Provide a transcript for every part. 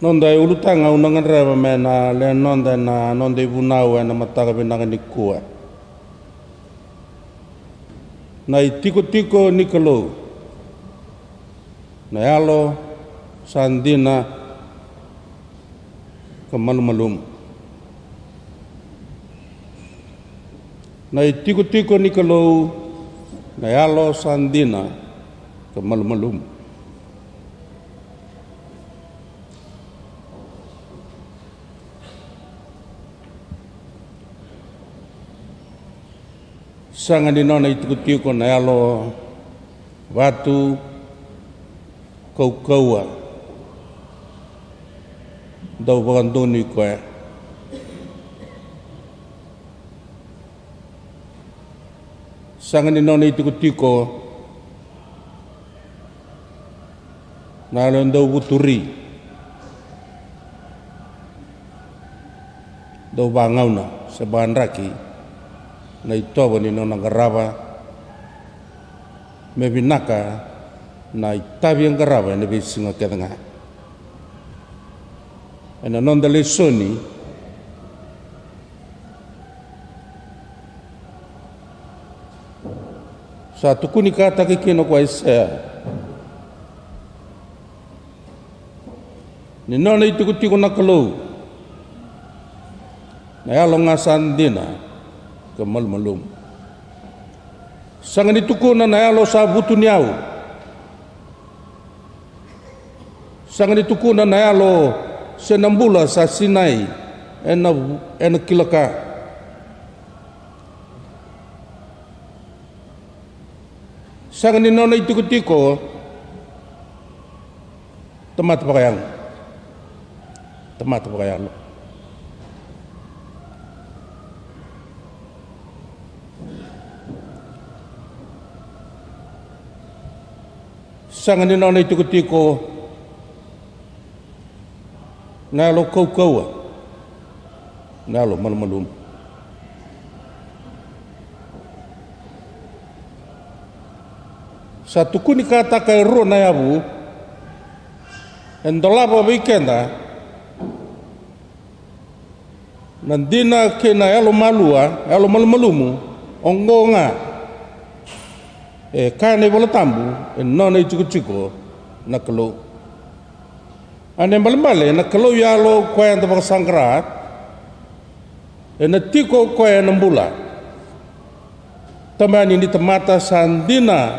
nonda e ulutanga unangan rewa mena le nonda na nonda i vunau e na mataka vinanga ni kua na i ni nikalou na yalo sandina ka malum. na i tiko nikalou na yalo sandina ka malum. sanga nona itu itukutiu ko na alo watu kaua dau wakandoni koe sanga nona na itukutiu ko na buturi dau bangau na sebahan rakyat na itowa ni nona nangarava me vinaka na itavi angarava na visinga kedanga ena nonda lesoni sa tukuni kata kikino kwa isea ni nona itikutikuna kalou na yalo ngasandina kemal malum sangan dituku na naya lo butunyaw niau sangan ko na naya lo senambula sa sinai ena ena kilaka sangan itu itukutiko temat pakaian temat pakaian lo sanganinan i tukuti ko na lo kaukaua ah. na lo malumaluma sa tukuni katakai ro na yavu en dolapa weekenda ah. nandina kena yalo malua ah. yalo malumu, ongonga e eh, kane bola tambu e eh, nona itu eh, chuku na kelo ane ah, mbalimbali na kelo yalo koe anta baka sangkarat e na tiko koe na mbula tamani ni ya temata sandina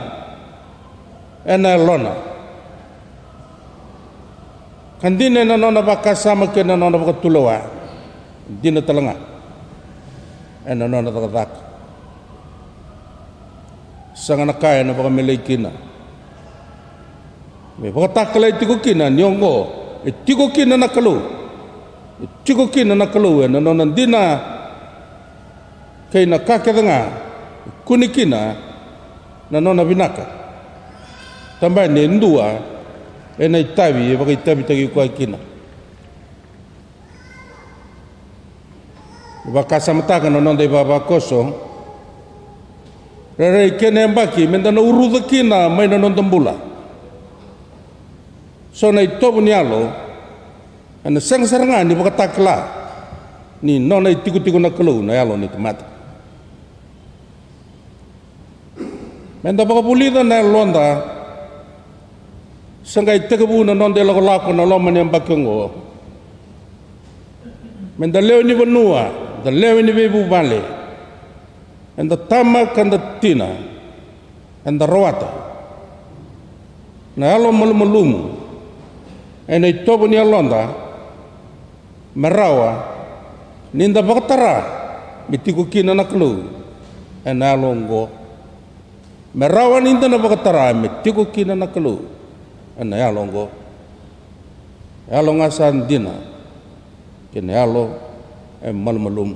ena lona kandine na nona baka sama ke na nona baka tulawa dina talanga ena nona baka sanganakaya na pakamelay kina. Me pakatakala iti ko kina nyongo, iti ko kina nakalo. Iti ko kina nakalo na no nandina kay nakakadanga kunikina nanon no na binaka. Tambay ni ndua e na itabi e pakaitabi tagi kwa kina. Baka samatakan nonon de baba kosong, Rere ikene mbaki mendana na maina nontambula. So na ito bunialo ana sang sarangan ni takla, ni nona itiku-tiku na kelu na yalo ni temata. Menda pulida na londa sangai tekabu na nonde lako lako na loma ni ngo. Menda leo ni benua, da leo ni bebu balik and the tamak and the tina and the rawata na alo malumulumu and i tobu ni alonda merawa ninda bakatara mitiku kina naklu and alongo merawa ninda na bakatara mitiku kina naklu and alongo alonga dina kina alo and eh, malumulumu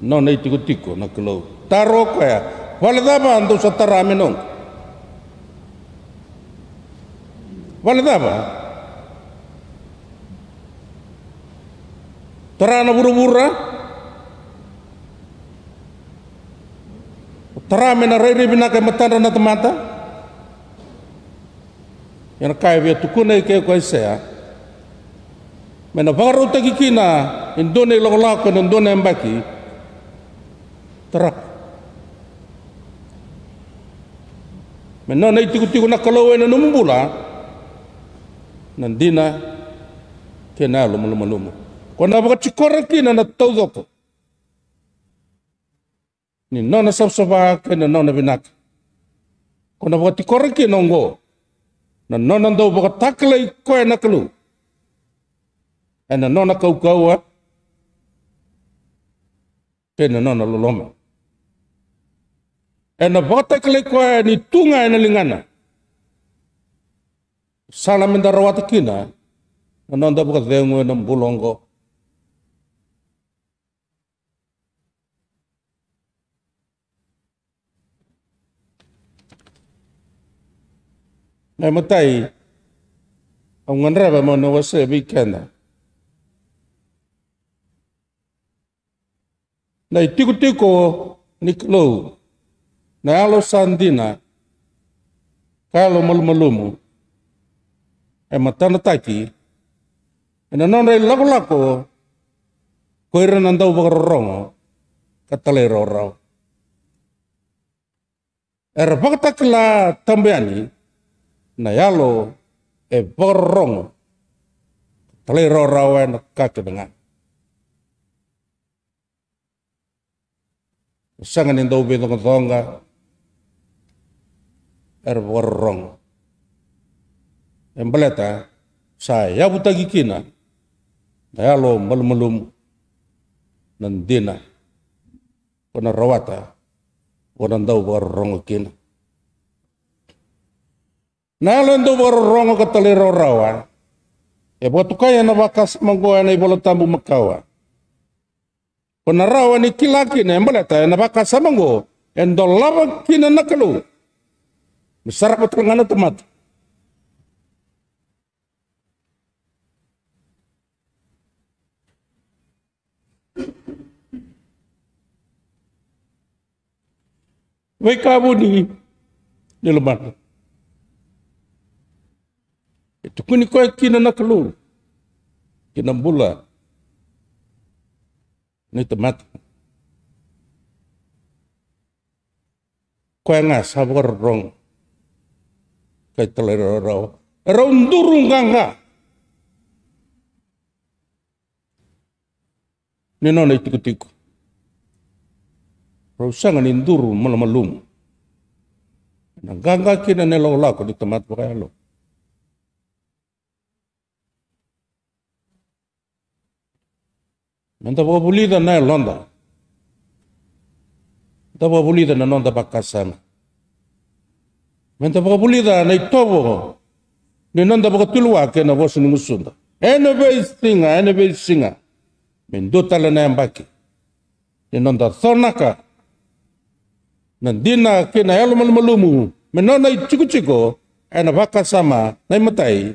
no nei tiku tiku na kelo taro kaya wala daba andu sa tara minong wala daba tara na buru bura tara mena rei rei bina kai matanda na tamata yana kai via tukuna ike koi sea mena vagaru takikina indone indone mbaki terak, menonai na itiku-tiku na kalau na numbula. Nandina kena lumalumalumu. Kona baka cikora kina na tau doko. Ni nona sabsaba kena nona binak. Kona baka tikora kina ngo. Na nona ndau baka takalai koe na kalu. Ena nona kau kaua. Pena nona luloma ena vata kelekoa ni tunga ena lingana. Sala menda rawata kina, ananda buka dengu ena bulongo. Nah matai, angan raba mo na bikenda. bikana. tiku-tiku niklo alo sandina kalo malumu e matana taki e na nona i lako lako koira nandau bakarorongo katale rorau. E rapakataki la tambeani na yalo e e na kake dengan. E Sangan indau bintang-tonga, erworrong embeleta saya gikina, daya lo melum nandina kona rawata wonan dau warong kina nalan dau warong ka talero rawa e botu kaya na bakas manggoa na ibola tambu makawa kona rawa ni kilakina embeleta na bakas manggo endol lava kina nakalu Besar Patrangana Tamata. Vai cabo di de itu kini tu kuni kina na Kina mbula. ini temat. kau yang sabar rong kai tolera rau. Rau ndurung kanga. Ni nona itu ketiku. Rau sangan induru malamalum. Nangganga kina nelo lako di tempat pakai lo. Nanda populida na Londa. Da populida na nonda pakasana. Minta pakai pulida na ito po. nanda pakai tulwa ke na bos ning usunda. Ene singa, ene be singa. Mendo tala na embaki. Ninanda sonaka. Nandina ke na yalo man malumu. Menno na ciku chiko. Ene baka sama na imatai.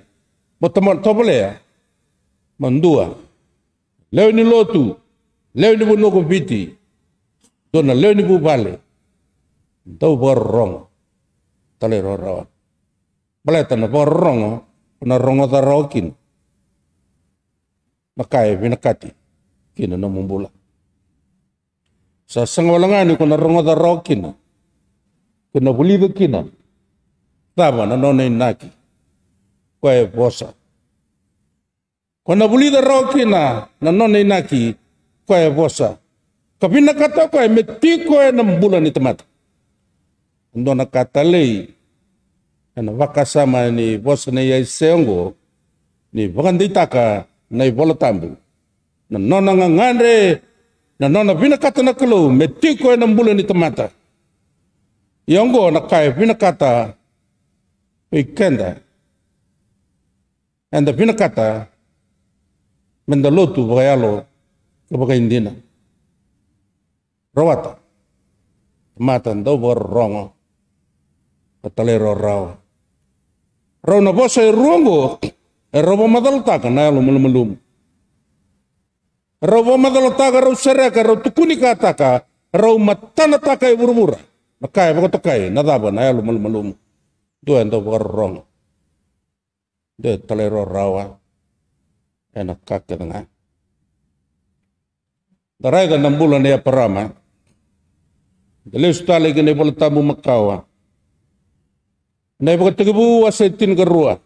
Motomo tobolea. Mandua. Leo ni lotu. Leo ni bunoko piti. Dona leo ni bubale. Dau borong. Tali roro, Baleta na po rongo, na rongo ta rokin. Nakaya binakati, kina na mumbula. Sa sangwalangani ko na rongo ta rokin, kina buli kina, tama na nonay naki, kaya bosa. Kona buli rokina na nonay naki, kaya bosa. Kabinakata ko ay metiko ay ng bulan ni tamata ndona katalei ana vakasama ni ya nei ya seongo ni wakanditaka nai volatambu na nona ngangare na nona vinakata kata na kulu metiko ena mbule ni tamata yongo na kai vina kata ikenda e and vina kata mendalotu bagayalo indina, rawata matan daw rongo katalero rawa raw na bosa e ruango e rawa madalataga na rau malamalum rawa taka rau sereka tukuni tukunika taka rau matana taka e burubura e e, na kaya baka tokai na e daba na malu malu. dua ndo baka rongo de talero rawa ena kakka tanga darai ga nambula ne parama de le stale ga ne bolta mu makawa Nai paka tekebu wa se tin karua.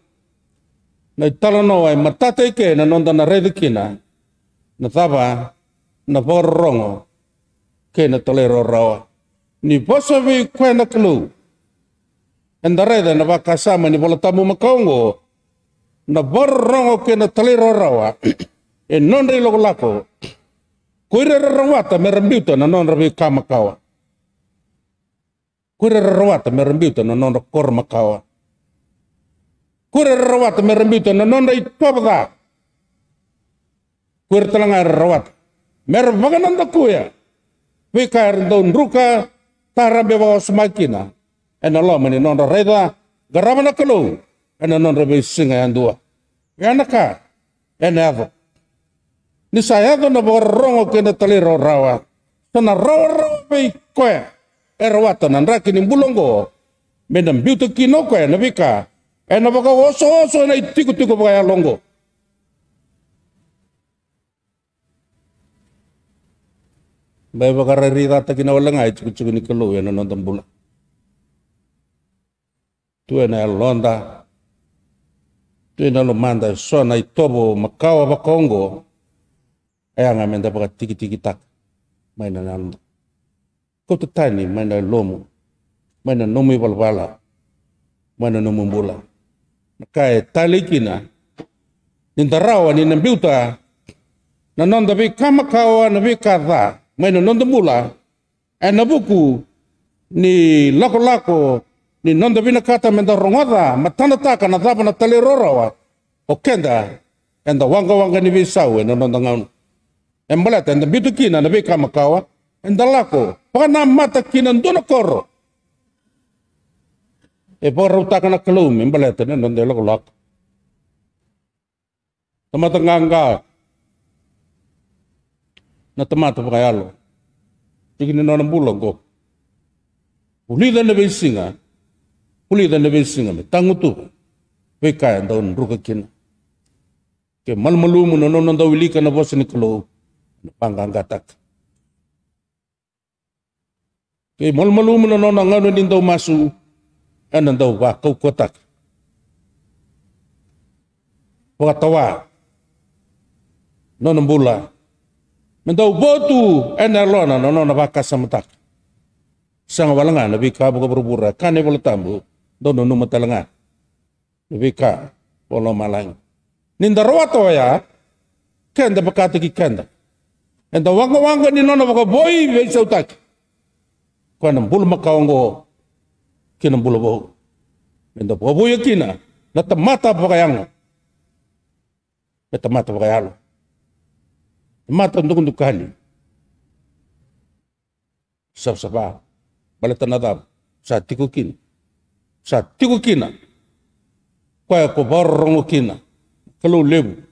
Nei talano ai matata ike na nonda na redikina. Na taba na porongo. Ke na talero rawa. Ni poso vi kwe na kalu. Enda reda na baka sama ni bola tamu makaongo. Na porongo ke na talero rawa. e non rei logo lako. Koire rarawata merambiuta na non kama kamakawa. Kure rawata merembiuta no e nonda korma makawa. Kure rawata merembiuta no e nondo itobada. Kure talanga rawata. Mervagananda kuya. Wika erendon ruka tarambe bawa semakina. Ena lo mani nono reda na kalu. Ena nono be singa yang dua. ka. Ena ako. Nisa ko na bawa rongo kena taliro rawa. Tana rawa rawa be koya erwata nan raki ni bulongo menan biuta kinoko ya e nabika eno baka oso oso na itiku tiku baka ya longo bai baka rari rata kina wala ngai tiku e tiku ni kelu ya nan bula tu ena ya londa tu ena lo lumanda so na itobo makawa baka ongo e baka tiki tiki tak mainan Kota tani mana lomu, mana nomi walwala, mana nomu mbula. tali kina, nindarawa ni nambiuta, na nanda bi kamakawa na bi kaza, mana nanda enabuku ena buku ni lako lako, ni nanda bi nakata menda rongada, matanda taka na zaba na tali rorawa, o enda wanga wanga ni bi sawe na nonda Embalata, enda kina na bi kamakawa, endalako pana mata kinan dono koro e po ruta kana kelum embalete ne non delo lak tamata ngangga na tamata pakayalo tikini non bulo go dan ne besinga dan ne besinga me tangutu Weka yang daun ruka kina ke malmalumu nonon ndawilika na bosni kelo gatak. Ke malmalu mula nona nganu din daw masu anan daw wa kau kotak. Wa tawa. Nona bula. botu enar er lona nona na baka samatak. Sanga walanga nabi bika buka berbura kane bola tambu. Dono numa talanga. Bika bola malang. Ninda rawato ya. Kenda bakata ki kenda. Enda wanga wanga ni nona baka boy veisautak kana mbulu makawango kina bulabahu menda babu kina na tamata yango. na tamata pakayalo mata ndukunduk kali sab sapa balatan adab sa tikukin sa tikukina kaya ko barrongo kina kalau lebu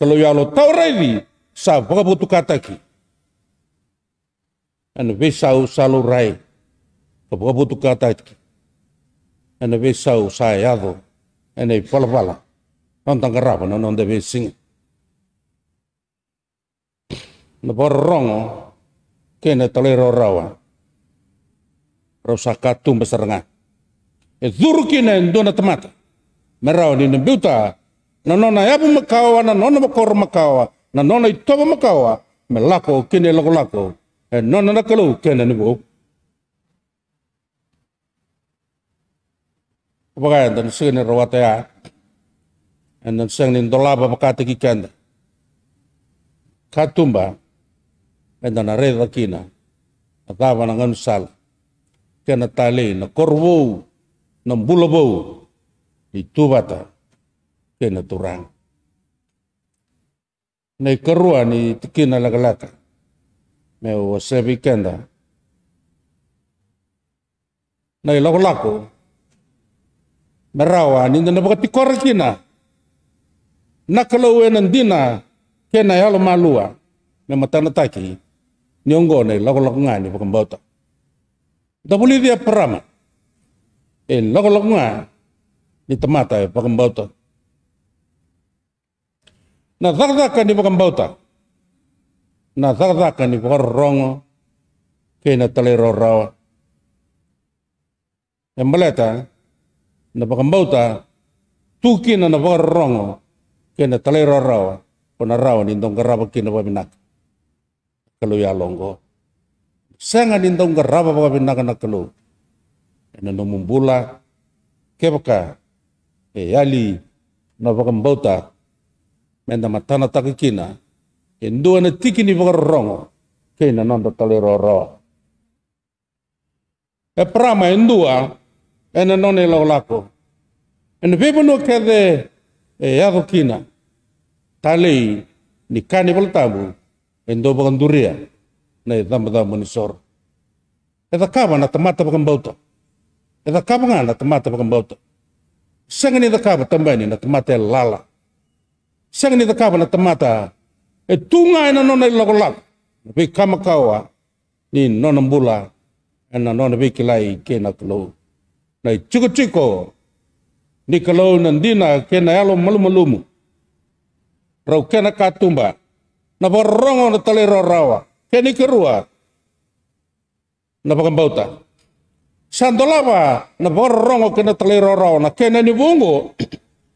kalau yalo tau taurai sa butu kataki and visau salurai kapukaputu kataitki and visau sayado and a palapala on tangarapa no non de vising na borrongo anu kena talero rawa rosakatum besarenga e zurkina ndona tamata merawa ni nembuta na nona yabu e makawa na nona makawa na nona itoba makawa melako kene lako lako Nona kɛ na ni bo baga ya dan sini rawata ya dan sini ndola ba bakata ki kanda katumba dan areda kina atava na nangan sal. kena tali na korbo na bulabo itu bata kena turang Nei keruan ni tikina lagalata. मैं उससे kenda कहता नहीं लाको लाको merawa ni na baka tikor kina nakalawe dina kena yalo malua na nataki, niyonggo na lakolak nga ni baka mbota dabuli dia parama e lakolak nga ni tamata e baka mbota na dakdaka ni baka mbota nazarta kani warrongo kena telero rawa yang meleta na pakambauta tuki na na warrongo kena telero rawa pona rawa nindong garaba kina wabinak Kalu ya longo senga nindong garaba wabinak na kalau na numumbula kebaka e eh, yali na pakambauta menda matana takikina Indua na tiki ni vagarrongo. na nanda talero roa. E prama non e na lako. En E na ke de e yado kina. ni kani baltabu. Indo baganduria na e damba damba ni soro. E da kaba na tamata bauta. E da kaba na tamata bagambauta. Sangani da kaba tambani na tamata lala. Sangani da kaba na tamata E tunga ena nona i lakolako. Na kama kamakawa ni nona mbula ena nona pi kilai ke na kalau. Na chiko chiko ni kalau nandina ke na e malu mu Rau ke na katumba. Na borongo na ro rawa. Ke kerua. Na pakambauta. Sandolava na borongo ke na ro rawa. Na ke na ni bungo.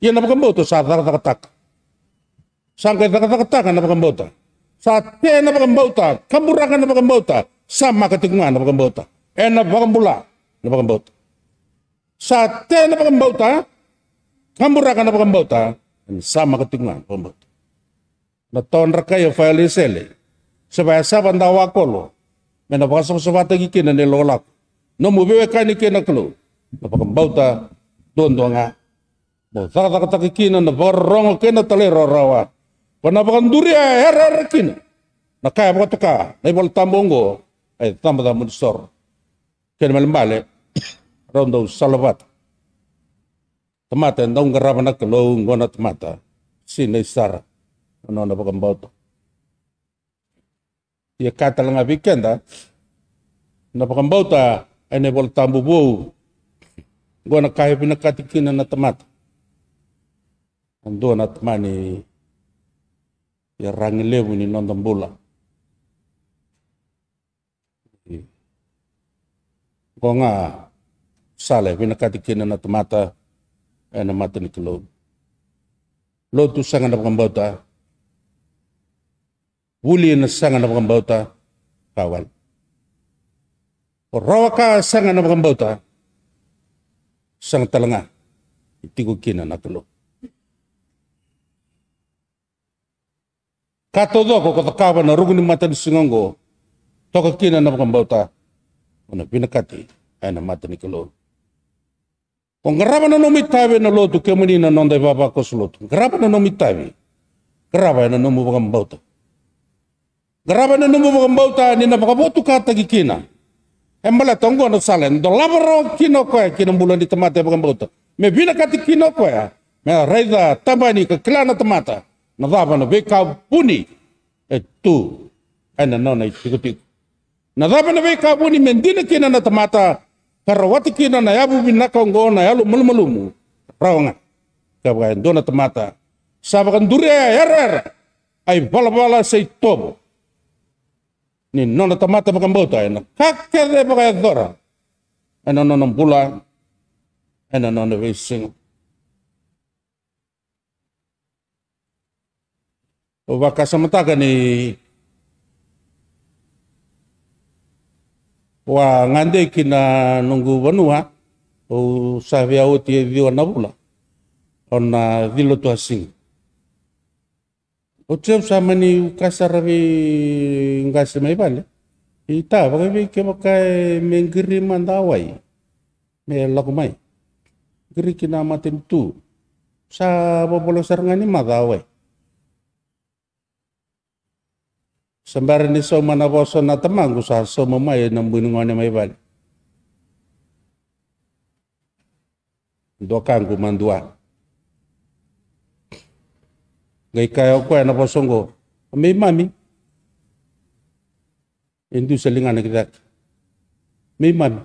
Ia na pakambauta sa tak-tak Sangkai takata-katakan apa kambauta. Sate na pakambauta. Kamburakan apa kembota Sama katikungan na pakambauta. E na apa na pakambauta. Sate na pakambauta. Kamburakan apa kembota Sama apa kembota Na raka ya file isele. Sabaya saban wakolo Mena pakasok sabata gikin na nilolak. No mubiwe kani kena kelo don pakambauta. Doon doon nga. Bo, sakatakatakikinan na barrongo kena tali rawa. Nah ay apa Nakaya mo katuka. Naibol tambongo. eh tambah tambah ni sor. Kaya malam balik, rondo salavat. Temata yang tahu garapan na kalawang gona tamata. Sinay sar, Ano na kembau to. Iya kata lang abikan da. Napakambaw ta. Ay naibol bu. Gona kaya pinakatikinan na temata. Ando na temani ya rangi lebu ni nonton bola iya. Konga nga sale pina katikina na tumata e eh, na mata ni kilo lo tu sanga na pangambauta wuli na sanga na kawal rawaka sanga na pangambauta sang talanga itigo kina na kilo Kato doko kata kawa na rugu ni mata ni singongo. Toka kina na bauta. Una pinakati ay na mata ni kelo. Kung garaba na tawe na lotu kemuni na nonda baba kos sulotu. Garaba na tawe. Garaba na nomu bauta. Garaba na nomu bauta ni na bautu kata kina. Embala tonggo na salen. Dolabaro kino koe kina bulan di temata bauta. Me pinakati kino koya. Me raida tabani ke kelana tamata nadhaba na be etu tu ana nona tikutiku nadaba na be kabuni mendine kina na tamata karawati kina na yabu binaka na yalu mulu rawanga kaba kain dona tamata sabakan dure ya yarar bala bala sai tobo ni nona tamata bota ena kakere bakaya dora ena nona bula ena nona racing semeta kani wa ngande kina nunggu wanua o savia o tie viwa na bula ona dilo to asing o tsem sa mani u kasara vi ngase mai bale ita ta vi ke ba kai e mengiri manda me laku mai giri kina matem tu sa bobolo sarangani sarngani madawai sembari ni so boso na ku kusa so na ng ngone mai bali. Dokang mandua. Ngai kaya ko na ngo. May mami. Indu salingan na kita. May mami.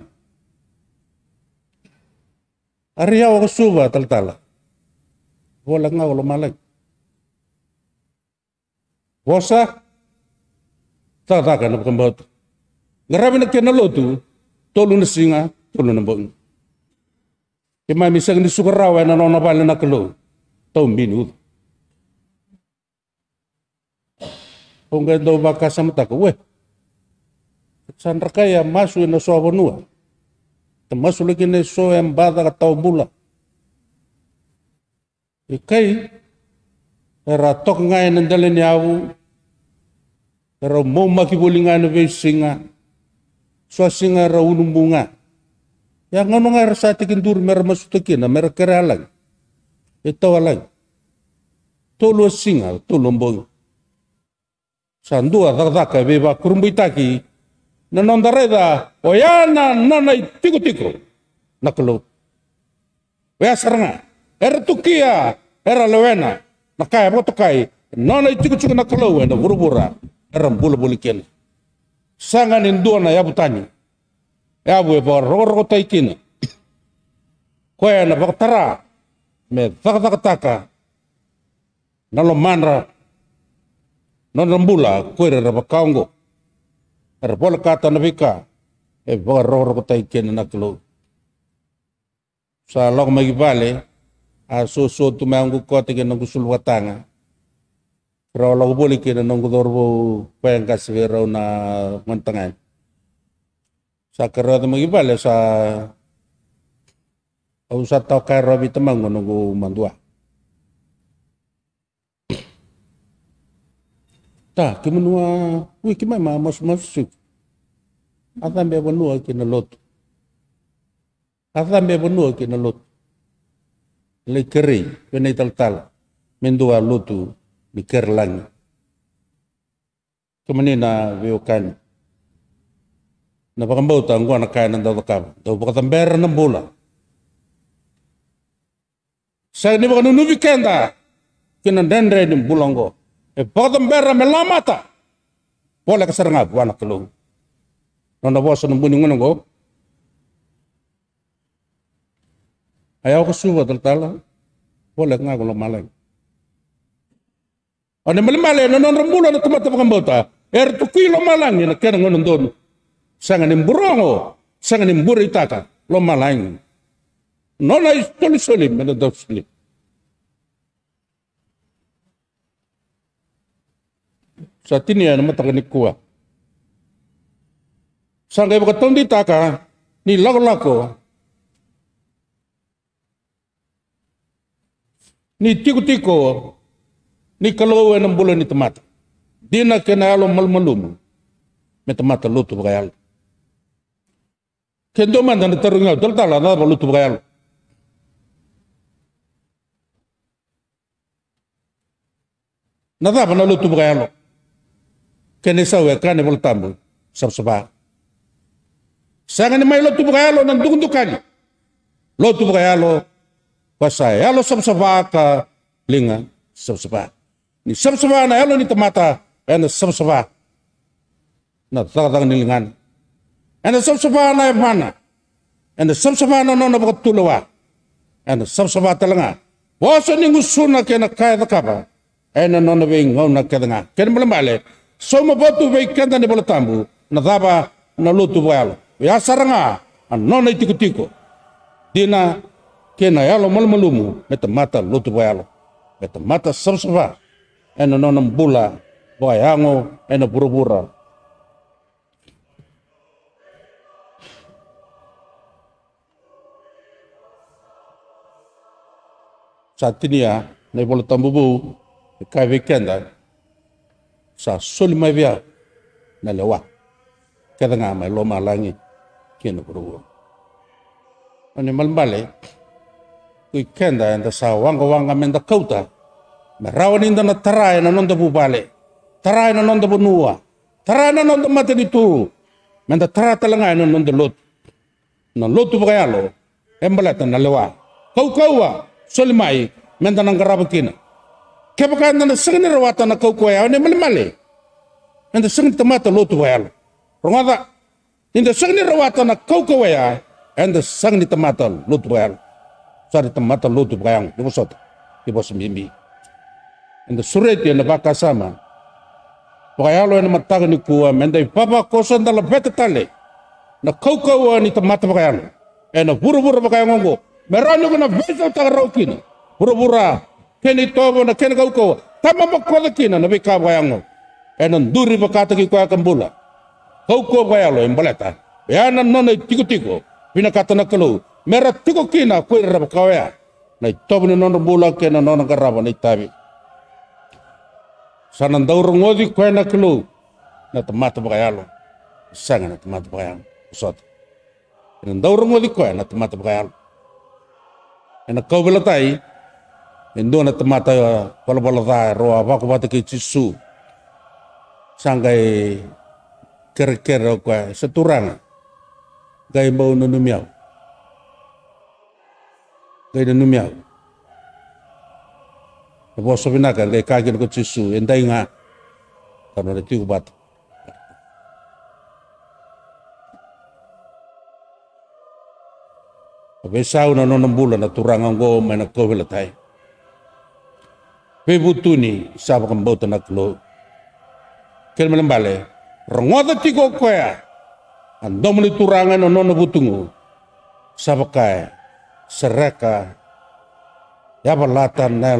Ariyaw ako suba tala. Wala nga ako malang tata na kambot ngarabi na tu, tolu na singa tolu na bong kima misang ni sukarawa na nona pala na kalo tau minu Kung ganda ba kasamata ko, we san rakaya masu na so abonua. Tamasu lagi ne so embada ka tau mula. Ikay, era tok ngay nandalin awu. Tara mo makibulingan be singa. So singa ra unumbunga. Ya ngono nga sa dur mer masutukin na mer keralang. Ito e walang. Tolo singa tolombong. Sandua dardaka be ba kurumbuitaki. Na nondareda oyana nanai tiku tiku. Nakalot. Wea er tukia. Era lewena. Nakaya botokai. E Nona tiku tiku nakalau buru burubura rambula boli kele sanga nin duana yabu tani yabu e bor rogo rogo taikina koe na vaktara me na nalo manra non rambula koe re rabakaongo rabola kata na vika e bor rogo rogo taikina na kilo sa log magibale a so so angu kote ke nangusul watanga raw lagu boli nunggu dorbo pengkas bo na mantangan sa kero at magibale ya, sa au sa tau kai Robi temang nunggu mandua ta kemenua, Wih, kima ma mas mas sik atam be bonua kina lot atam be bonua kina lot Lekeri, keri tal tal mendua lotu lagi kemana na wiukan na pakambau tangguan na kainan daw takam daw pakatambera ng bula sa ni pakanunu bikenda kan kinandendre ng eh e pakatambera melamata bola abu anak tulong nona boso ng buningon ko ayaw ko suwa tertala boleh nga lo lumalag Ana malamale na non rambulo na tumata pakambota. Er tu kilo malang ina kena ngonon don. Sangan imburongo, sangan buri tata, lo malang. Nona is toli soli mena dog sleep. Sa tinia na matakanik kuwa. Sangai tong di taka, ni lako-lako, ni tiko-tiko, ni kalau enam bulan ni temata dina kena alo mal malum me temata lutu kendo man dan terunga dal tala na lutu tu bagal na lutu kene sawe kane bol tambu sab sabah sangan mai tu bagal nan dukun dukani lutu bagayal pasai alo sab sabah ka linga sab sabah ni sabsaba na elo ni tamata ena sabsaba na ni nilingan ena sabsaba na mana ena sabsaba na nona na tulawa ena sabsaba talanga waso ni ngusuna kena kaya takapa ena nona na bing ngau na kadanga kena malambale so botu bei kenda ni tambu na daba na lutu boyalo ya saranga nona na itikutiko dina kena yalo malmalumu meta mata lutu boyalo meta mata sabsaba eno nono mbula boyango ena burubura satinia ya, na bolo tambubu e ka weekenda sa soli mavia na lewa kada nga mai loma langi kina burubura ani malmbale kenda enda sa wanga wanga menda kauta rawaninda na tarai na nonda bu bale tarai na nonda bu nua tarai na nonda mata di tu menda tarai talanga na nonda lot na lotu bu kayalo embalata na lewa kau kaua solimai menda na ke bukaya na sengni rawata na kau kuaya na mali mali menda sengni tamata lotu lo, rongada inda sengni rawata na kau kuaya enda sengni tamata lotu lo, sari tamata lotu kayang di bosot di bos mimi. இந்த சுரேத்தி என்ன பார்க்க sama pakayaalo ena mataga ni kuwa menda i papa kosa ndala pete tale na kaukaua ni tamata anu. buru ena vuravura pakayangongo meraniuga na vesau tagarau kina buru-bura, i tovo na kena kaukaua tama makoda kina na veika pakayango ena duri pakataki koya kambula kaukua pakayaalo e baleta yana e nona i e tikotiko pinakata na kalu, mera tiko kina koirara pakawea na i tovo ni nona bula kena nona garava na i tabi sanandaurung odi kue na kelu na tamata bagayalo sanga na tamata bagayalo usot kue na tamata bagayalo ena kau belatai endo na tamata pala uh, pala ta roa baku bata ke cisu sanggai kere kere kue seturang gai mau nunumiau gai nunumiau ko sobina nakar, kai kagin ko cisu endai nga karena itu ubat Abe sau na nonom bulan na turangan mai mena kau bela tai. Be butuni sabak mbau tana klo. Kel melem bale. Rengota tiko koya. Ando turangan na nono butungu. Sabak kae Sereka. Ya balatan na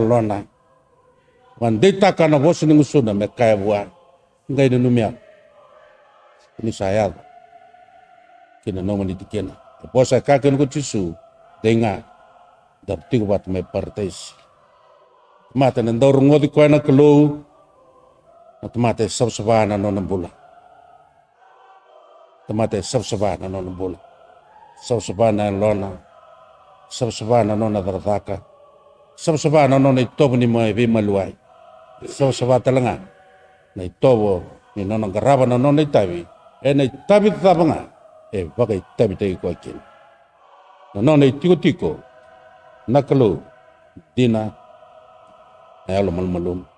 wan deita kana bosu ni ngusuna ya e me kae buan ngai ni numia ni saya kina nomo ni tikena bosa ka ken ku tisu denga dap tigo bat me partes mata nan dor ngodi ko na klo at mata sab sabana no bula mata sab sabana no bula sab sabana lona sab sabana no na dardaka sab sabana no ni tobni mo e maluai sama sava talanga nei tovo ni nona garava na nona tavi e eh, nei tavi tapanga e eh, waka i tavi tei kua kina na nona i tiko tiko nakalu dina e alo malumaluma